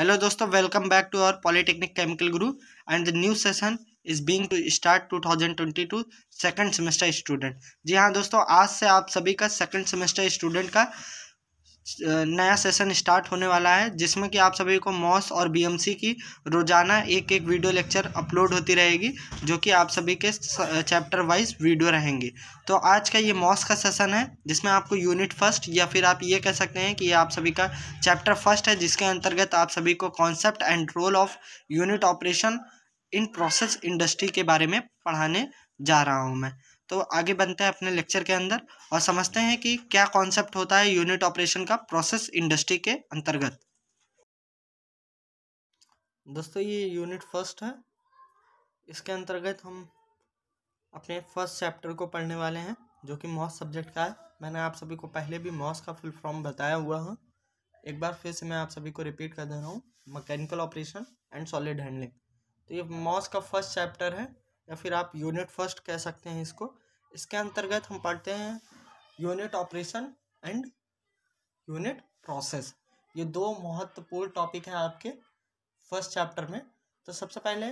hello दोस्तों welcome back to our polytechnic chemical guru and the new session is being to start 2022 second semester student जी हाँ दोस्तों आज से आप सभी का सेकंड सेमेस्टर स्टूडेंट का नया सेशन स्टार्ट होने वाला है जिसमें कि आप सभी को मॉस और बीएमसी की रोज़ाना एक एक वीडियो लेक्चर अपलोड होती रहेगी जो कि आप सभी के चैप्टर वाइज वीडियो रहेंगे तो आज का ये मॉस का सेशन है जिसमें आपको यूनिट फर्स्ट या फिर आप ये कह सकते हैं कि ये आप सभी का चैप्टर फर्स्ट है जिसके अंतर्गत आप सभी को concept and role of unit operation in process industry के बारे में पढ़ाने जा रहा हूँ मैं तो आगे बनते हैं अपने लेक्चर के अंदर और समझते हैं कि क्या कॉन्सेप्ट होता है यूनिट ऑपरेशन का प्रोसेस इंडस्ट्री के अंतर्गत दोस्तों ये यूनिट फर्स्ट है इसके अंतर्गत हम अपने फर्स्ट चैप्टर को पढ़ने वाले हैं जो कि मॉस सब्जेक्ट का है मैंने आप सभी को पहले भी मॉस का फुल फॉर्म बताया हुआ है एक बार फिर से मैं आप सभी को रिपीट कर दे रहा हूँ mechanical operation and solid handling तो ये मॉस का फर्स्ट चैप्टर है या फिर आप यूनिट फर्स्ट कह सकते हैं इसको इसके अंतर्गत हम पढ़ते हैं unit operation and unit process ये दो महत्वपूर्ण टॉपिक है आपके फर्स्ट चैप्टर में तो सबसे पहले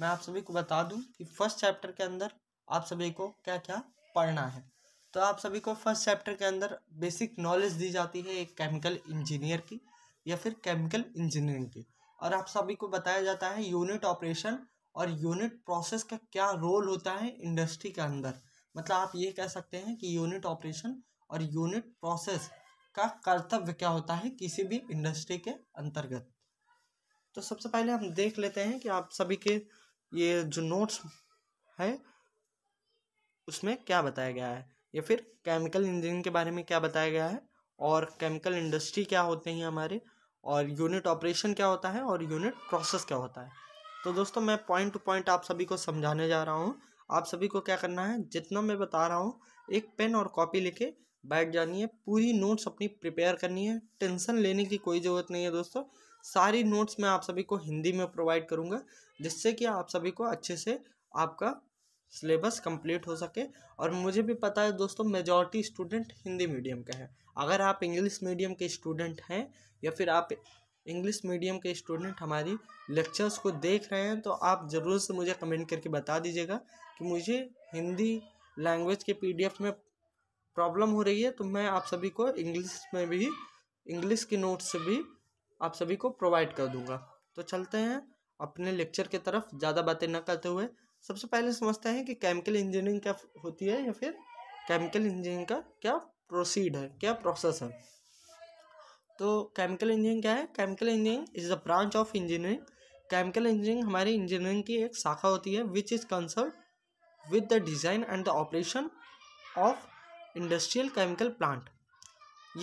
मैं आप सभी को बता दूं कि फर्स्ट चैप्टर के अंदर आप सभी को क्या क्या पढ़ना है तो आप सभी को फर्स्ट चैप्टर के अंदर बेसिक नॉलेज दी जाती है एक केमिकल इंजीनियर की या फिर केमिकल इंजीनियरिंग की और आप सभी को बताया जाता है यूनिट ऑपरेशन और यूनिट प्रोसेस का क्या रोल होता है इंडस्ट्री के अंदर मतलब आप ये कह सकते हैं कि यूनिट ऑपरेशन और यूनिट प्रोसेस का कर्तव्य क्या होता है किसी भी इंडस्ट्री के अंतर्गत तो सबसे पहले हम देख लेते हैं कि आप सभी के ये जो नोट्स है उसमें क्या बताया गया है या फिर केमिकल इंजीनियरिंग के बारे में क्या बताया गया है और केमिकल इंडस्ट्री क्या होते हैं हमारे और यूनिट ऑपरेशन क्या होता है और यूनिट प्रोसेस क्या होता है तो दोस्तों मैं पॉइंट टू पॉइंट आप सभी को समझाने जा रहा हूँ आप सभी को क्या करना है जितना मैं बता रहा हूँ एक पेन और कॉपी लेके बैठ जानी है पूरी नोट्स अपनी प्रिपेयर करनी है टेंशन लेने की कोई ज़रूरत नहीं है दोस्तों सारी नोट्स मैं आप सभी को हिंदी में प्रोवाइड करूँगा जिससे कि आप सभी को अच्छे से आपका सिलेबस कंप्लीट हो सके और मुझे भी पता है दोस्तों मेजॉरिटी स्टूडेंट हिंदी मीडियम का है अगर आप इंग्लिश मीडियम के स्टूडेंट हैं या फिर आप इंग्लिश मीडियम के स्टूडेंट हमारी लेक्चर्स को देख रहे हैं तो आप ज़रूर से मुझे कमेंट करके बता दीजिएगा कि मुझे हिंदी लैंग्वेज के पीडीएफ में प्रॉब्लम हो रही है तो मैं आप सभी को इंग्लिश में भी इंग्लिश की नोट्स भी आप सभी को प्रोवाइड कर दूंगा तो चलते हैं अपने लेक्चर की तरफ ज़्यादा बातें न करते हुए सबसे पहले समझते हैं कि केमिकल इंजीनियरिंग क्या होती है या फिर केमिकल इंजीनियरिंग का क्या प्रोसीड है क्या प्रोसेस है तो केमिकल इंजीनियरिंग क्या है chemical engineering is the branch of engineering chemical engineering हमारी इंजीनियरिंग की एक शाखा होती है which is concern with the design and the operation of industrial chemical plant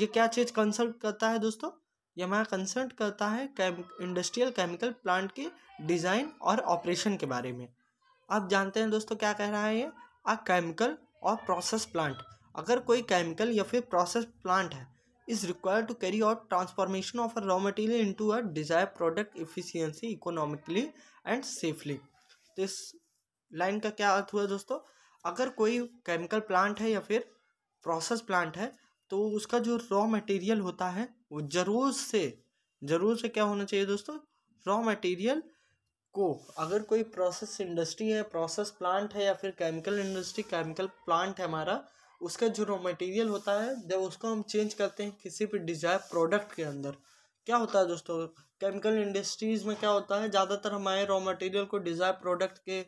ये क्या चीज़ कंसल्ट करता है दोस्तों ये हमारा कंसल्ट करता है इंडस्ट्रियल केमिकल प्लांट के डिज़ाइन और ऑपरेशन के बारे में आप जानते हैं दोस्तों क्या कह रहा है ये आ केमिकल और प्रोसेस प्लांट अगर कोई केमिकल या फिर प्रोसेस प्लांट है is require to carry out transformation of a raw material into a desire product efficiency economically and safely तो इस लाइन का क्या अर्थ हुआ दोस्तों अगर कोई केमिकल प्लांट है या फिर प्रोसेस प्लांट है तो उसका जो रॉ मटेरियल होता है वो ज़रूर से ज़रूर से क्या होना चाहिए दोस्तों रॉ मटेरियल को अगर कोई प्रोसेस इंडस्ट्री है प्रोसेस प्लांट है या फिर केमिकल इंडस्ट्री केमिकल प्लांट है हमारा उसका जो रॉ मटेरियल होता है जब उसको हम चेंज करते हैं किसी भी डिजायर प्रोडक्ट के अंदर क्या होता है दोस्तों केमिकल इंडस्ट्रीज़ में क्या होता है ज़्यादातर हमारे रॉ मटेरियल को डिजायर प्रोडक्ट के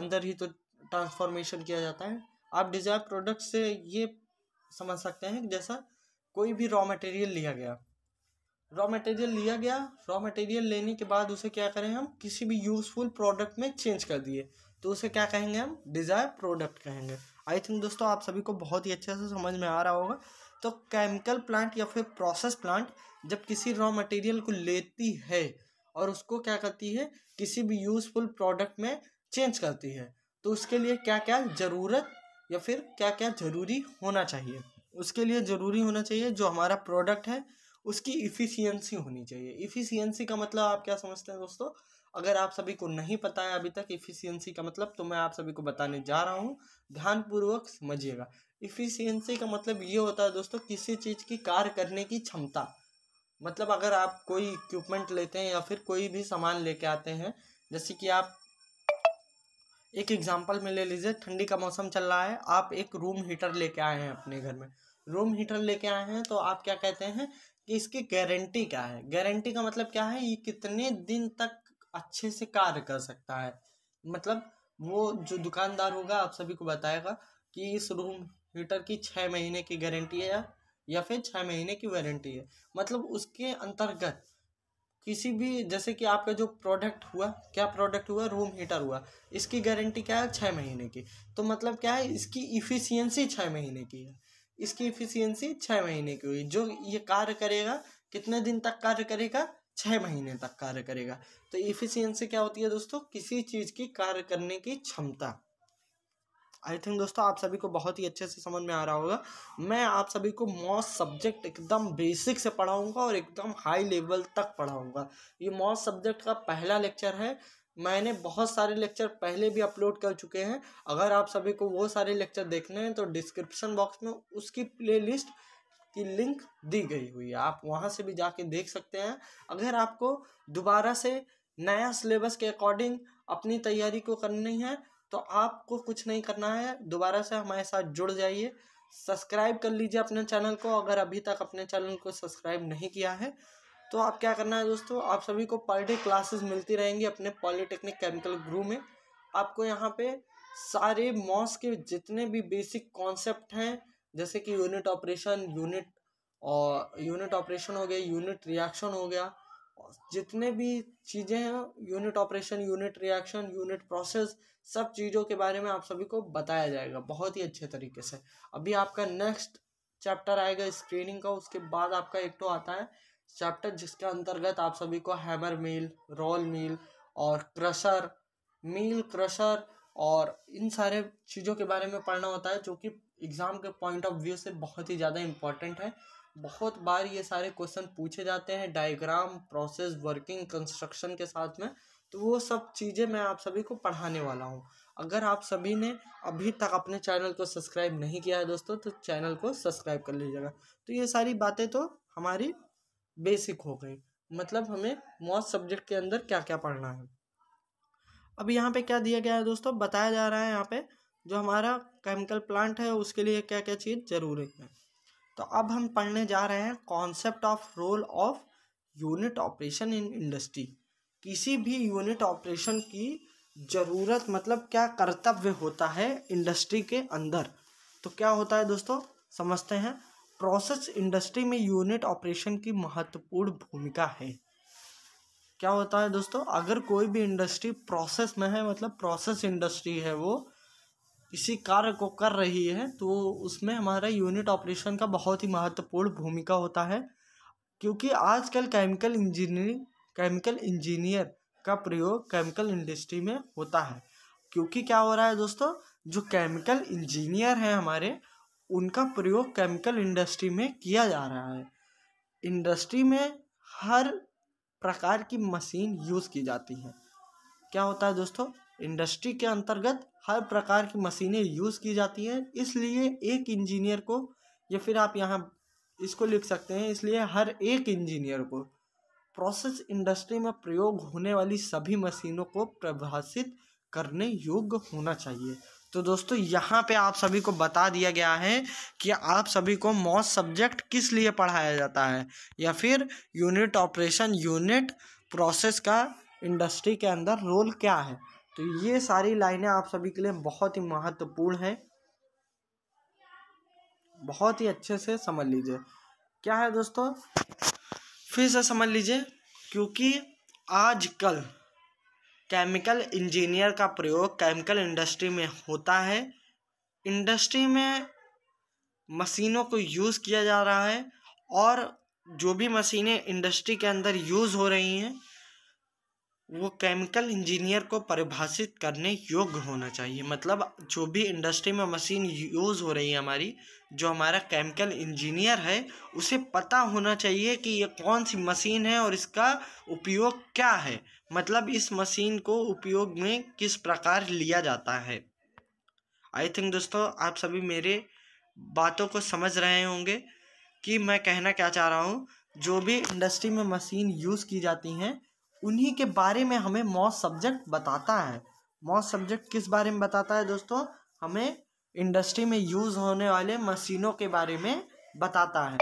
अंदर ही तो ट्रांसफॉर्मेशन किया जाता है आप डिजायर प्रोडक्ट से ये समझ सकते हैं जैसा कोई भी रॉ मटेरियल लिया गया रॉ मटेरियल लिया गया रॉ मटेरियल लेने के बाद उसे क्या करें हम किसी भी यूज़फुल प्रोडक्ट में चेंज कर दिए तो उसे क्या कहेंगे हम डिज़ायर प्रोडक्ट कहेंगे आई थिंक दोस्तों आप सभी को बहुत ही अच्छे से समझ में आ रहा होगा तो केमिकल प्लांट या फिर प्रोसेस प्लांट जब किसी रॉ मटेरियल को लेती है और उसको क्या करती है किसी भी यूज़फुल प्रोडक्ट में चेंज करती है तो उसके लिए क्या क्या ज़रूरत या फिर क्या क्या ज़रूरी होना चाहिए उसके लिए ज़रूरी होना चाहिए जो हमारा प्रोडक्ट है उसकी इफ़िशियंसी होनी चाहिए इफ़िशियंसी का मतलब आप क्या समझते हैं दोस्तों अगर आप सभी को नहीं पता है अभी तक इफ़िशियंसी का मतलब तो मैं आप सभी को बताने जा रहा हूँ ध्यानपूर्वक समझिएगा इफ़िशियंसी का मतलब ये होता है दोस्तों किसी चीज़ की कार्य करने की क्षमता मतलब अगर आप कोई इक्विपमेंट लेते हैं या फिर कोई भी सामान लेके आते हैं जैसे कि आप एक एग्जाम्पल में ले लीजिए ठंडी का मौसम चल रहा है आप एक रूम हीटर लेके आए हैं अपने घर में रूम हीटर लेके आए हैं तो आप क्या कहते हैं कि इसकी गारंटी क्या है गारंटी का मतलब क्या है ये कितने दिन तक अच्छे से कार्य कर सकता है मतलब वो जो दुकानदार होगा आप सभी को बताएगा कि इस रूम हीटर की छः महीने की गारंटी है या फिर छः महीने की वारंटी है मतलब उसके अंतर्गत किसी भी जैसे कि आपका जो प्रोडक्ट हुआ क्या प्रोडक्ट हुआ रूम हीटर हुआ इसकी गारंटी क्या है छः महीने की तो मतलब क्या है इसकी इफ़िशियंसी छः महीने की है इसकी इफ़िशियंसी छः महीने की हुई जो ये कार्य करेगा कितने दिन तक कार्य करेगा छः महीने तक कार्य करेगा तो इफिशियंसी क्या होती है दोस्तों किसी चीज़ की कार्य करने की क्षमता आई थिंक दोस्तों आप सभी को बहुत ही अच्छे से समझ में आ रहा होगा मैं आप सभी को मॉस सब्जेक्ट एकदम बेसिक से पढ़ाऊंगा और एकदम हाई लेवल तक पढ़ाऊंगा ये मॉस सब्जेक्ट का पहला लेक्चर है मैंने बहुत सारे लेक्चर पहले भी अपलोड कर चुके हैं अगर आप सभी को वो सारे लेक्चर देखने हैं तो डिस्क्रिप्शन बॉक्स में उसकी प्लेलिस्ट की लिंक दी गई हुई है आप वहाँ से भी जाके देख सकते हैं अगर आपको दोबारा से नया सिलेबस के अकॉर्डिंग अपनी तैयारी को करनी है तो आपको कुछ नहीं करना है दोबारा से हमारे साथ जुड़ जाइए सब्सक्राइब कर लीजिए अपने चैनल को अगर अभी तक अपने चैनल को सब्सक्राइब नहीं किया है तो आप क्या करना है दोस्तों आप सभी को पर डे क्लासेस मिलती रहेंगी अपने पॉलिटेक्निक केमिकल ग्रू में आपको यहाँ पे सारे मॉस के जितने भी बेसिक कॉन्सेप्ट हैं जैसे कि यूनिट ऑपरेशन यूनिट और यूनिट ऑपरेशन हो गया यूनिट रिएक्शन हो गया जितने भी चीज़ें हैं unit operation unit reaction unit process सब चीज़ों के बारे में आप सभी को बताया जाएगा बहुत ही अच्छे तरीके से अभी आपका नेक्स्ट चैप्टर आएगा स्क्रीनिंग का उसके बाद आपका एक तो आता है चैप्टर जिसके अंतर्गत आप सभी को हैमर मील रोल मील और क्रशर मील क्रशर और इन सारे चीज़ों के बारे में पढ़ना होता है जो कि एग्ज़ाम के पॉइंट ऑफ व्यू से बहुत ही ज़्यादा इम्पॉर्टेंट है बहुत बार ये सारे क्वेश्चन पूछे जाते हैं डायग्राम प्रोसेस वर्किंग कंस्ट्रक्शन के साथ में तो वो सब चीज़ें मैं आप सभी को पढ़ाने वाला हूँ अगर आप सभी ने अभी तक अपने चैनल को सब्सक्राइब नहीं किया है दोस्तों तो चैनल को सब्सक्राइब कर लीजिएगा तो ये सारी बातें तो हमारी बेसिक हो गई मतलब हमें मौत सब्जेक्ट के अंदर क्या क्या पढ़ना है अब यहाँ पे क्या दिया गया है दोस्तों बताया जा रहा है यहाँ पे जो हमारा केमिकल प्लांट है उसके लिए क्या क्या चीज़ ज़रूरी है तो अब हम पढ़ने जा रहे हैं concept of role of unit operation in industry किसी भी यूनिट ऑपरेशन की ज़रूरत मतलब क्या कर्तव्य होता है इंडस्ट्री के अंदर तो क्या होता है दोस्तों समझते हैं प्रोसेस इंडस्ट्री में यूनिट ऑपरेशन की महत्वपूर्ण भूमिका है क्या होता है दोस्तों अगर कोई भी इंडस्ट्री प्रोसेस में है मतलब प्रोसेस इंडस्ट्री है वो किसी कार्य को कर रही है तो उसमें हमारा यूनिट ऑपरेशन का बहुत ही महत्वपूर्ण भूमिका होता है क्योंकि आजकल केमिकल इंजीनियरिंग केमिकल इंजीनियर का प्रयोग केमिकल इंडस्ट्री में होता है क्योंकि क्या हो रहा है दोस्तों जो केमिकल इंजीनियर हैं हमारे उनका प्रयोग केमिकल इंडस्ट्री में किया जा रहा है इंडस्ट्री में हर प्रकार की मशीन यूज़ की जाती है क्या होता है दोस्तों इंडस्ट्री के अंतर्गत हर प्रकार की मशीनें यूज़ की जाती हैं इसलिए एक इंजीनियर को या फिर आप यहाँ इसको लिख सकते हैं इसलिए हर एक इंजीनियर को प्रोसेस इंडस्ट्री में प्रयोग होने वाली सभी मशीनों को प्रभाषित करने योग्य होना चाहिए तो दोस्तों यहाँ पे आप सभी को बता दिया गया है कि आप सभी को मॉस सब्जेक्ट किस लिए पढ़ाया जाता है या फिर यूनिट ऑपरेशन यूनिट प्रोसेस का इंडस्ट्री के अंदर रोल क्या है तो ये सारी लाइनें आप सभी के लिए बहुत ही महत्वपूर्ण हैं बहुत ही अच्छे से समझ लीजिए क्या है दोस्तों फिर से समझ लीजिए क्योंकि आजकल केमिकल इंजीनियर का प्रयोग केमिकल इंडस्ट्री में होता है इंडस्ट्री में मशीनों को यूज़ किया जा रहा है और जो भी मशीनें इंडस्ट्री के अंदर यूज़ हो रही हैं वो केमिकल इंजीनियर को परिभाषित करने योग्य होना चाहिए मतलब जो भी इंडस्ट्री में मशीन यूज़ हो रही है हमारी जो हमारा केमिकल इंजीनियर है उसे पता होना चाहिए कि ये कौन सी मशीन है और इसका उपयोग क्या है मतलब इस मशीन को उपयोग में किस प्रकार लिया जाता है आई थिंक दोस्तों आप सभी मेरे बातों को समझ रहे होंगे कि मैं कहना क्या चाह रहा हूँ जो भी इंडस्ट्री में मशीन यूज़ की जाती हैं उन्हीं के बारे में हमें मॉस सब्जेक्ट बताता है मॉस सब्जेक्ट किस बारे में बताता है दोस्तों हमें इंडस्ट्री में यूज होने वाले मशीनों के बारे में बताता है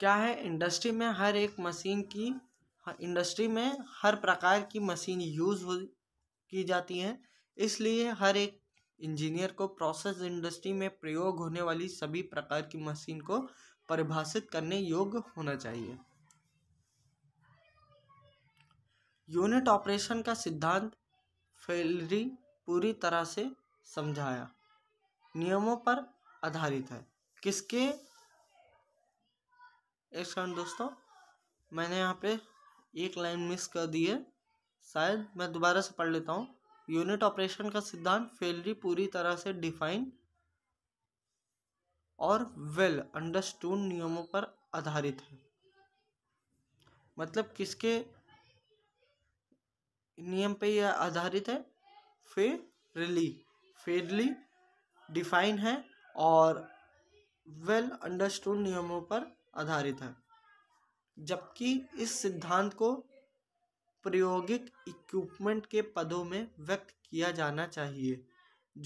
क्या है इंडस्ट्री में हर एक मशीन की इंडस्ट्री में हर प्रकार की मशीन यूज हो की जाती है इसलिए हर एक इंजीनियर को प्रोसेस इंडस्ट्री में प्रयोग होने वाली सभी प्रकार की मशीन को परिभाषित करने योग्य होना चाहिए यूनिट ऑपरेशन का सिद्धांत फेलरी पूरी तरह से समझाया नियमों पर आधारित है किसके एक सेकंड दोस्तों मैंने यहाँ पे एक लाइन मिस कर दी है शायद मैं दोबारा से पढ़ लेता हूँ यूनिट ऑपरेशन का सिद्धांत फेलरी पूरी तरह से डिफाइन और वेल अंडरस्टूड नियमों पर आधारित है मतलब किसके नियम पे यह आधारित है फेरली फेरली डिफाइन है और वेल अंडरस्टूड नियमों पर आधारित है जबकि इस सिद्धांत को प्रायोगिक इक्विपमेंट के पदों में व्यक्त किया जाना चाहिए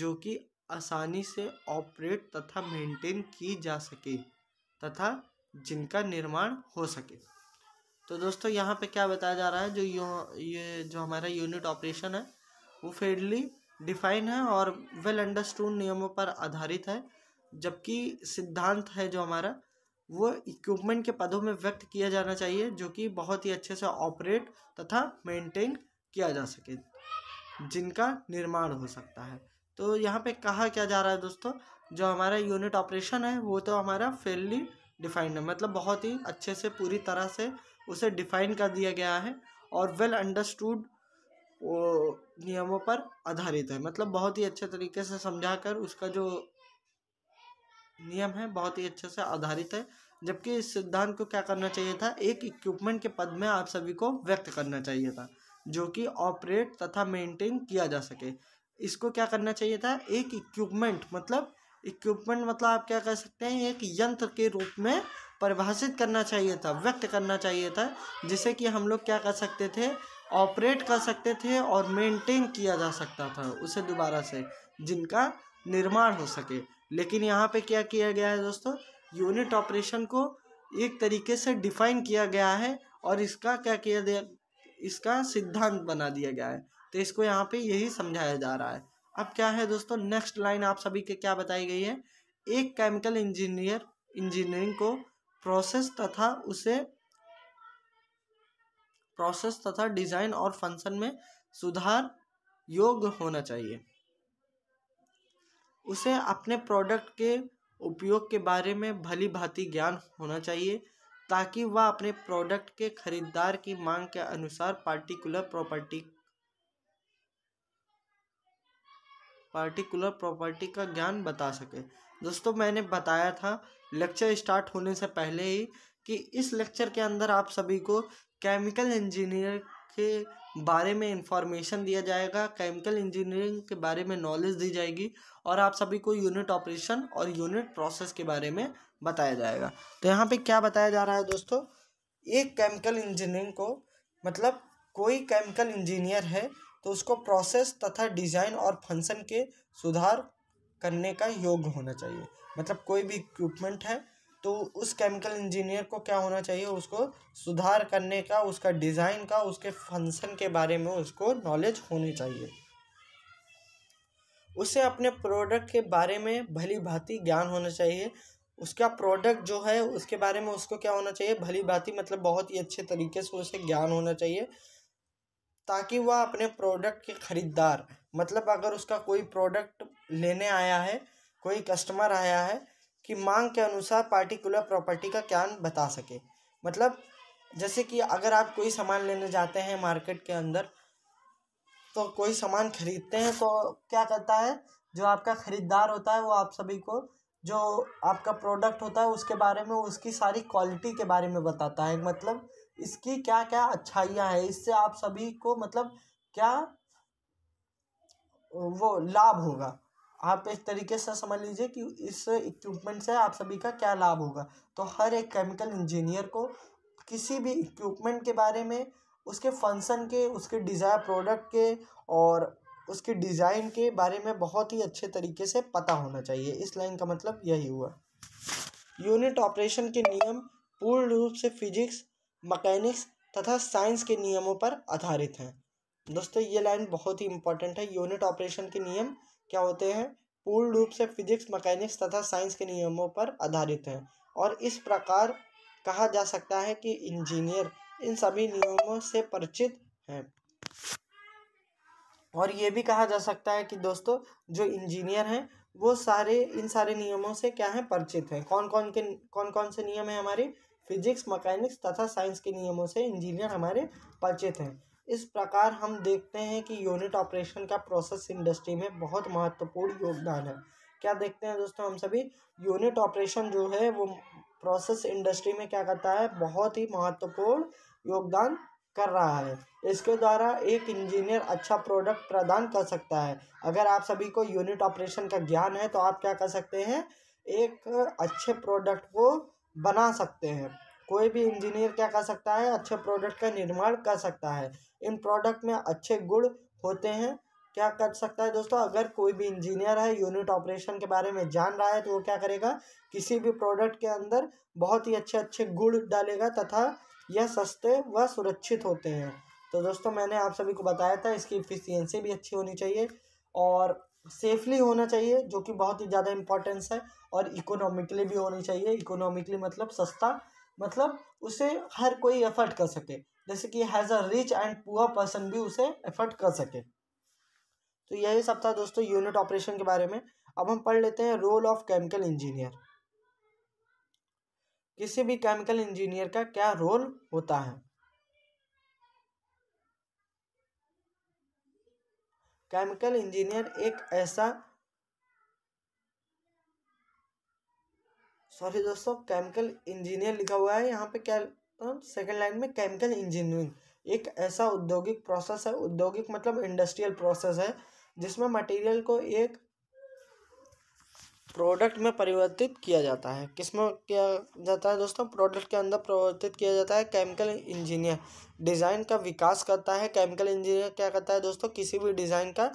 जो कि आसानी से ऑपरेट तथा मेंटेन की जा सके तथा जिनका निर्माण हो सके तो दोस्तों यहाँ पे क्या बताया जा रहा है जो ये जो हमारा यूनिट ऑपरेशन है वो फेडली डिफाइन है और वेल अंडरस्टूड नियमों पर आधारित है जबकि सिद्धांत है जो हमारा वो इक्विपमेंट के पदों में व्यक्त किया जाना चाहिए जो कि बहुत ही अच्छे से ऑपरेट तथा मेंटेन किया जा सके जिनका निर्माण हो सकता है तो यहाँ पे कहा क्या जा रहा है दोस्तों जो हमारा यूनिट ऑपरेशन है वो तो हमारा फेयरली डिफाइंड है मतलब बहुत ही अच्छे से पूरी तरह से उसे डिफाइन कर दिया गया है और वेल अंडरस्टूड नियमों पर आधारित है मतलब बहुत ही अच्छे तरीके से समझा कर उसका जो नियम है बहुत ही अच्छे से आधारित है जबकि इस सिद्धांत को क्या करना चाहिए था एक इक्विपमेंट के पद में आप सभी को व्यक्त करना चाहिए था जो कि ऑपरेट तथा मेंटेन किया जा सके इसको क्या करना चाहिए था एक इक्विपमेंट मतलब इक्विपमेंट मतलब आप क्या कह सकते हैं एक यंत्र के रूप में परिभाषित करना चाहिए था व्यक्त करना चाहिए था जिसे कि हम लोग क्या कर सकते थे ऑपरेट कर सकते थे और मेंटेन किया जा सकता था उसे दोबारा से जिनका निर्माण हो सके लेकिन यहाँ पे क्या किया गया है दोस्तों यूनिट ऑपरेशन को एक तरीके से डिफाइन किया गया है और इसका क्या किया गया इसका सिद्धांत बना दिया गया है तो इसको यहाँ पे यही समझाया जा रहा है अब क्या है दोस्तों नेक्स्ट लाइन आप सभी के क्या बताई गई है एक केमिकल इंजीनियर इंजीनियरिंग को प्रोसेस तथा उसे प्रोसेस तथा डिजाइन और फंक्शन में सुधार योग्य होना चाहिए उसे अपने प्रोडक्ट के उपयोग के बारे में भली भांति ज्ञान होना चाहिए ताकि वह अपने प्रोडक्ट के खरीदार की मांग के अनुसार पार्टिकुलर प्रॉपर्टी पार्टिकुलर प्रॉपर्टी का ज्ञान बता सके दोस्तों मैंने बताया था लेक्चर स्टार्ट होने से पहले ही कि इस लेक्चर के अंदर आप सभी को केमिकल इंजीनियर के बारे में इंफॉर्मेशन दिया जाएगा केमिकल इंजीनियरिंग के बारे में नॉलेज दी जाएगी और आप सभी को यूनिट ऑपरेशन और यूनिट प्रोसेस के बारे में बताया जाएगा तो यहाँ पे क्या बताया जा रहा है दोस्तों एक केमिकल इंजीनियरिंग को मतलब कोई केमिकल इंजीनियर है तो उसको प्रोसेस तथा डिज़ाइन और फंक्शन के सुधार करने का योग होना चाहिए मतलब कोई भी इक्विपमेंट है तो उस केमिकल इंजीनियर को क्या होना चाहिए उसको सुधार करने का उसका डिज़ाइन का उसके फंक्शन के बारे में उसको नॉलेज होनी चाहिए उसे अपने प्रोडक्ट के बारे में भली भांति ज्ञान होना चाहिए उसका प्रोडक्ट जो है उसके बारे में उसको क्या होना चाहिए भली भांति मतलब बहुत ही अच्छे तरीके से उसे ज्ञान होना चाहिए ताकि वह अपने प्रोडक्ट के ख़रीदार मतलब अगर उसका कोई प्रोडक्ट लेने आया है कोई कस्टमर आया है कि मांग के अनुसार पार्टिकुलर प्रॉपर्टी का क्या बता सके मतलब जैसे कि अगर आप कोई सामान लेने जाते हैं मार्केट के अंदर तो कोई सामान खरीदते हैं तो क्या करता है जो आपका ख़रीदार होता है वो आप सभी को जो आपका प्रोडक्ट होता है उसके बारे में उसकी सारी क्वालिटी के बारे में बताता है मतलब इसकी क्या क्या अच्छाइयाँ हैं इससे आप सभी को मतलब क्या वो लाभ होगा आप इस तरीके से समझ लीजिए कि इस इक्विपमेंट से आप सभी का क्या लाभ होगा तो हर एक केमिकल इंजीनियर को किसी भी इक्विपमेंट के बारे में उसके फंक्शन के उसके डिज़ायर प्रोडक्ट के और उसके डिज़ाइन के बारे में बहुत ही अच्छे तरीके से पता होना चाहिए इस लाइन का मतलब यही हुआ यूनिट ऑपरेशन के नियम पूर्ण रूप से फिजिक्स मकैनिक्स तथा साइंस के नियमों पर आधारित हैं दोस्तों ये लाइन बहुत ही इंपॉर्टेंट है यूनिट ऑपरेशन के नियम क्या होते हैं पूर्ण रूप से फिजिक्स मैकेनिक्स तथा साइंस के नियमों पर आधारित हैं और इस प्रकार कहा जा सकता है कि इंजीनियर इन सभी नियमों से परिचित हैं और ये भी कहा जा सकता है कि दोस्तों जो इंजीनियर हैं वो सारे इन सारे नियमों से क्या है परिचित हैं कौन कौन के कौन कौन से नियम हैं हमारे फिजिक्स मैकेनिक्स तथा साइंस के नियमों से इंजीनियर हमारे परिचित हैं इस प्रकार हम देखते हैं कि यूनिट ऑपरेशन का प्रोसेस इंडस्ट्री में बहुत महत्वपूर्ण योगदान है क्या देखते हैं दोस्तों हम सभी यूनिट ऑपरेशन जो है वो प्रोसेस इंडस्ट्री में क्या करता है बहुत ही महत्वपूर्ण योगदान कर रहा है इसके द्वारा एक इंजीनियर अच्छा प्रोडक्ट प्रदान कर सकता है अगर आप सभी को यूनिट ऑपरेशन का ज्ञान है तो आप क्या कर सकते हैं एक अच्छे प्रोडक्ट को बना सकते हैं कोई भी इंजीनियर क्या कर सकता है अच्छे प्रोडक्ट का निर्माण कर सकता है इन प्रोडक्ट में अच्छे गुण होते हैं क्या कर सकता है दोस्तों अगर कोई भी इंजीनियर है यूनिट ऑपरेशन के बारे में जान रहा है तो वो क्या करेगा किसी भी प्रोडक्ट के अंदर बहुत ही अच्छे अच्छे गुड़ डालेगा तथा यह सस्ते व सुरक्षित होते हैं तो दोस्तों मैंने आप सभी को बताया था इसकी इफ़िशियंसी भी अच्छी होनी चाहिए और सेफली होना चाहिए जो कि बहुत ही ज़्यादा इम्पोर्टेंस है और इकोनॉमिकली भी होनी चाहिए इकोनॉमिकली मतलब सस्ता मतलब उसे हर कोई एफर्ट कर सके जैसे कि has a rich and poor person भी उसे एफर्ट कर सके तो यही सब था दोस्तों यूनिट ऑपरेशन के बारे में अब हम पढ़ लेते हैं रोल ऑफ केमिकल इंजीनियर किसी भी केमिकल इंजीनियर का क्या रोल होता है केमिकल इंजीनियर एक ऐसा सॉरी दोस्तों केमिकल इंजीनियर लिखा हुआ है यहाँ पे क्या सेकेंड तो लाइन में केमिकल इंजीनियरिंग एक ऐसा औद्योगिक प्रोसेस है औद्योगिक मतलब इंडस्ट्रियल प्रोसेस है जिसमें मटेरियल को एक प्रोडक्ट में परिवर्तित किया जाता है किसमें किया जाता है दोस्तों प्रोडक्ट के अंदर परिवर्तित किया जाता है केमिकल इंजीनियर डिज़ाइन का विकास करता है केमिकल इंजीनियर क्या करता है दोस्तों किसी भी डिज़ाइन का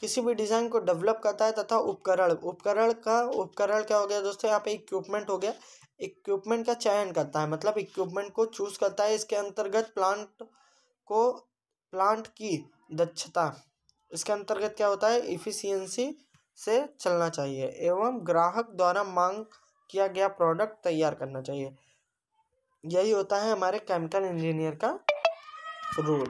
किसी भी डिज़ाइन को डेवलप करता है तथा उपकरण उपकरण का उपकरण क्या हो गया दोस्तों यहाँ पे इक्विपमेंट हो गया इक्विपमेंट का चयन करता है मतलब इक्विपमेंट को चूज करता है इसके अंतर्गत प्लांट को प्लांट की दक्षता इसके अंतर्गत क्या होता है इफिशियंसी से चलना चाहिए एवं ग्राहक द्वारा मांग किया गया प्रोडक्ट तैयार करना चाहिए यही होता है हमारे केमिकल इंजीनियर का रूल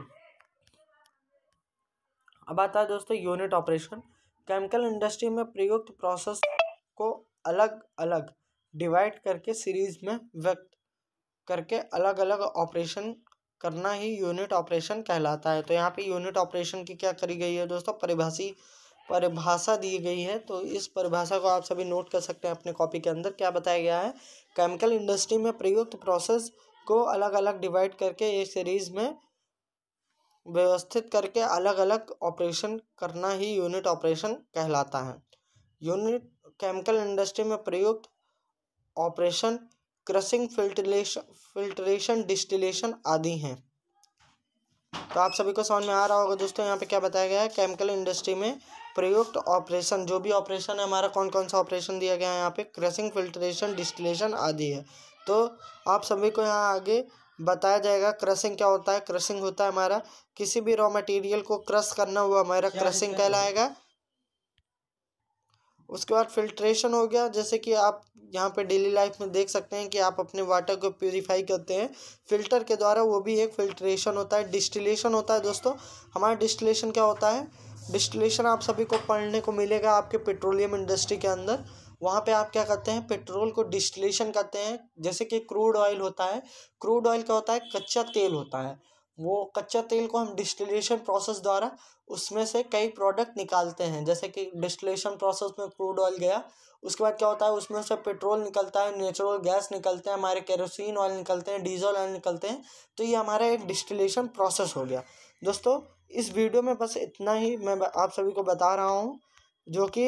अब आता है दोस्तों यूनिट ऑपरेशन केमिकल इंडस्ट्री में प्रयुक्त प्रोसेस को अलग अलग डिवाइड करके सीरीज में व्यक्त करके अलग अलग ऑपरेशन करना ही यूनिट ऑपरेशन कहलाता है तो यहाँ पे यूनिट ऑपरेशन की क्या करी गई है दोस्तों परिभाषी परिभाषा दी गई है तो इस परिभाषा को आप सभी नोट कर सकते हैं अपने कॉपी के अंदर क्या बताया गया है केमिकल इंडस्ट्री में प्रयुक्त प्रोसेस को अलग अलग डिवाइड करके एक सीरीज में व्यवस्थित करके अलग अलग ऑपरेशन करना ही यूनिट ऑपरेशन कहलाता है यूनिट केमिकल इंडस्ट्री में प्रयुक्त operation crushing filtration filtration distillation आदि हैं तो आप सभी को समझ में आ रहा होगा दोस्तों यहाँ पे क्या बताया गया है केमिकल इंडस्ट्री में प्रयुक्त ऑपरेशन जो भी ऑपरेशन है हमारा कौन कौन सा ऑपरेशन दिया गया है यहाँ पे क्रशिंग फिल्ट्रेशन डिस्टिलेशन आदि है तो आप सभी को यहाँ आगे बताया जाएगा क्रशिंग क्या होता है क्रशिंग होता है हमारा किसी भी रॉ मटेरियल को क्रश करना हुआ हमारा क्रशिंग कहलाएगा उसके बाद फिल्ट्रेशन हो गया जैसे कि आप यहाँ पे डेली लाइफ में देख सकते हैं कि आप अपने वाटर को प्योरीफाई करते हैं फिल्टर के द्वारा वो भी एक फिल्ट्रेशन होता है डिस्टिलेशन होता है दोस्तों हमारा डिस्टिलेशन क्या होता है डिस्टिलेशन आप सभी को पढ़ने को मिलेगा आपके पेट्रोलियम इंडस्ट्री के अंदर वहाँ पे आप क्या करते हैं पेट्रोल को डिस्टिलेशन करते हैं जैसे कि क्रूड ऑयल होता है क्रूड ऑयल क्या होता है कच्चा तेल होता है वो कच्चा तेल को हम डिस्टिलेशन प्रोसेस द्वारा उसमें से कई प्रोडक्ट निकालते हैं जैसे कि डिस्टिलेशन प्रोसेस में क्रूड ऑयल गया उसके बाद क्या होता है उसमें से पेट्रोल निकलता है नेचुरल गैस निकलते हैं हमारे केरोसिन ऑयल निकलते हैं डीजल ऑयल निकलते हैं तो ये हमारा एक डिस्टिलेशन प्रोसेस हो गया दोस्तों इस वीडियो में बस इतना ही मैं आप सभी को बता रहा हूँ जो कि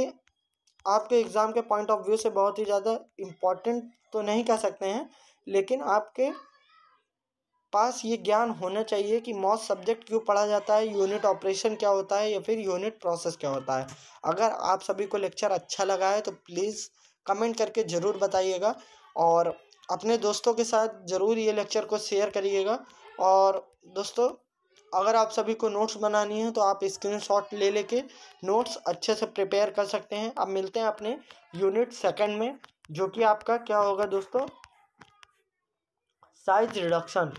आपके एग्ज़ाम के पॉइंट ऑफ व्यू से बहुत ही ज़्यादा इम्पॉर्टेंट तो नहीं कह सकते हैं लेकिन आपके पास ये ज्ञान होना चाहिए कि मॉस सब्जेक्ट क्यों पढ़ा जाता है यूनिट ऑपरेशन क्या होता है या फिर यूनिट प्रोसेस क्या होता है अगर आप सभी को लेक्चर अच्छा लगा है तो प्लीज़ कमेंट करके ज़रूर बताइएगा और अपने दोस्तों के साथ ज़रूर ये लेक्चर को शेयर करिएगा और दोस्तों अगर आप सभी को नोट्स बनानी है तो आप स्क्रीनशॉट ले लेके नोट्स अच्छे से प्रिपेयर कर सकते हैं अब मिलते हैं अपने यूनिट सेकंड में जो कि आपका क्या होगा दोस्तों साइज रिडक्शन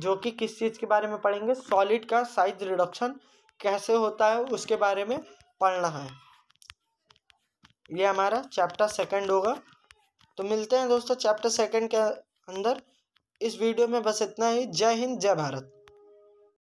जो कि किस चीज़ के बारे में पढ़ेंगे सॉलिड का साइज रिडक्शन कैसे होता है उसके बारे में पढ़ना है ये हमारा चैप्टर सेकंड होगा तो मिलते हैं दोस्तों चैप्टर सेकंड के अंदर इस वीडियो में बस इतना ही जय हिंद जय भारत